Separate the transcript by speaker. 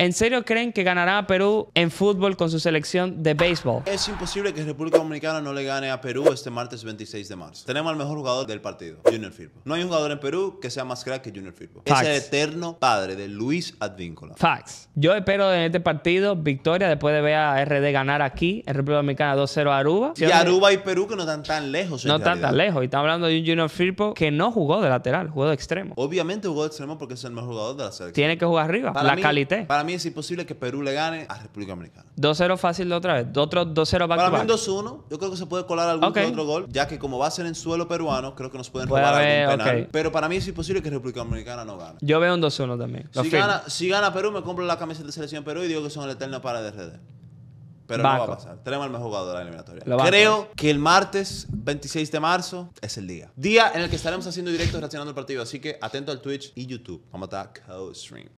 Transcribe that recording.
Speaker 1: ¿En serio creen que ganará a Perú en fútbol con su selección de béisbol?
Speaker 2: Es imposible que República Dominicana no le gane a Perú este martes 26 de marzo. Tenemos al mejor jugador del partido, Junior Firpo. No hay un jugador en Perú que sea más crack que Junior Firpo. Es el eterno padre de Luis Advíncola.
Speaker 1: Facts. Yo espero en este partido victoria después de ver a RD ganar aquí en República Dominicana 2-0 a Aruba. y Aruba y
Speaker 2: Perú que no están tan lejos. no están tan
Speaker 1: lejos. Y estamos hablando de un Junior Firpo que no jugó de lateral, jugó de extremo.
Speaker 2: Obviamente jugó de extremo porque es el mejor jugador de la selección. Tiene que jugar arriba, la calité. Para mí es imposible que Perú le gane a República Dominicana.
Speaker 1: 2-0 fácil de otra vez. 2-0 Para mí un
Speaker 2: 2-1. Yo creo que se puede colar algún otro gol, ya que como va a ser en suelo peruano, creo que nos pueden robar algún penal. Pero para mí es imposible que República Dominicana no gane.
Speaker 1: Yo veo un 2-1 también. Si gana,
Speaker 2: si Perú, me compro la camiseta de selección Perú y digo que son el eterno para de RD. Pero no va a pasar. Tenemos el mejor jugador de la eliminatoria. Creo que el martes 26 de marzo es el día. Día en el que estaremos haciendo directos reaccionando el partido. Así que atento al Twitch y YouTube. Vamos a estar co-stream.